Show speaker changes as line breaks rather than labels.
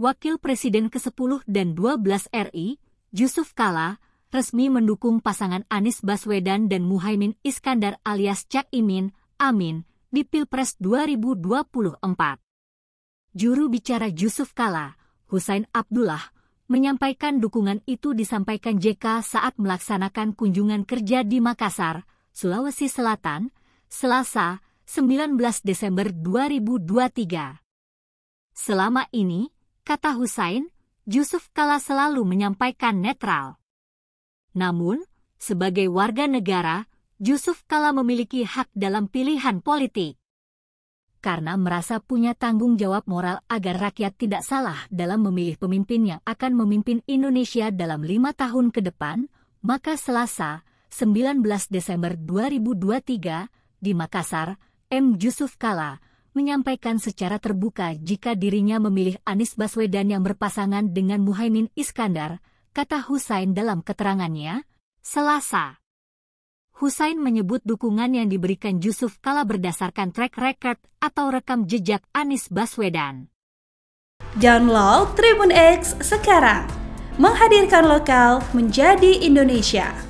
Wakil Presiden ke-10 dan 12 RI, Yusuf Kala, resmi mendukung pasangan Anies Baswedan dan Muhaimin Iskandar alias Cak Imin, Amin, di Pilpres 2024. Juru bicara Yusuf Kala, Husain Abdullah, menyampaikan dukungan itu disampaikan JK saat melaksanakan kunjungan kerja di Makassar, Sulawesi Selatan, Selasa, 19 Desember 2023. Selama ini, Kata Husain, Yusuf kala selalu menyampaikan netral. Namun, sebagai warga negara, Yusuf kala memiliki hak dalam pilihan politik. Karena merasa punya tanggung jawab moral agar rakyat tidak salah dalam memilih pemimpin yang akan memimpin Indonesia dalam lima tahun ke depan, maka Selasa, 19 Desember 2023, di Makassar, M. Yusuf Kala, menyampaikan secara terbuka jika dirinya memilih Anies Baswedan yang berpasangan dengan Muhaimin Iskandar, kata Husain dalam keterangannya, Selasa. Husain menyebut dukungan yang diberikan Yusuf Kala berdasarkan track record atau rekam jejak Anies Baswedan. Download Tribun X sekarang, menghadirkan lokal menjadi Indonesia.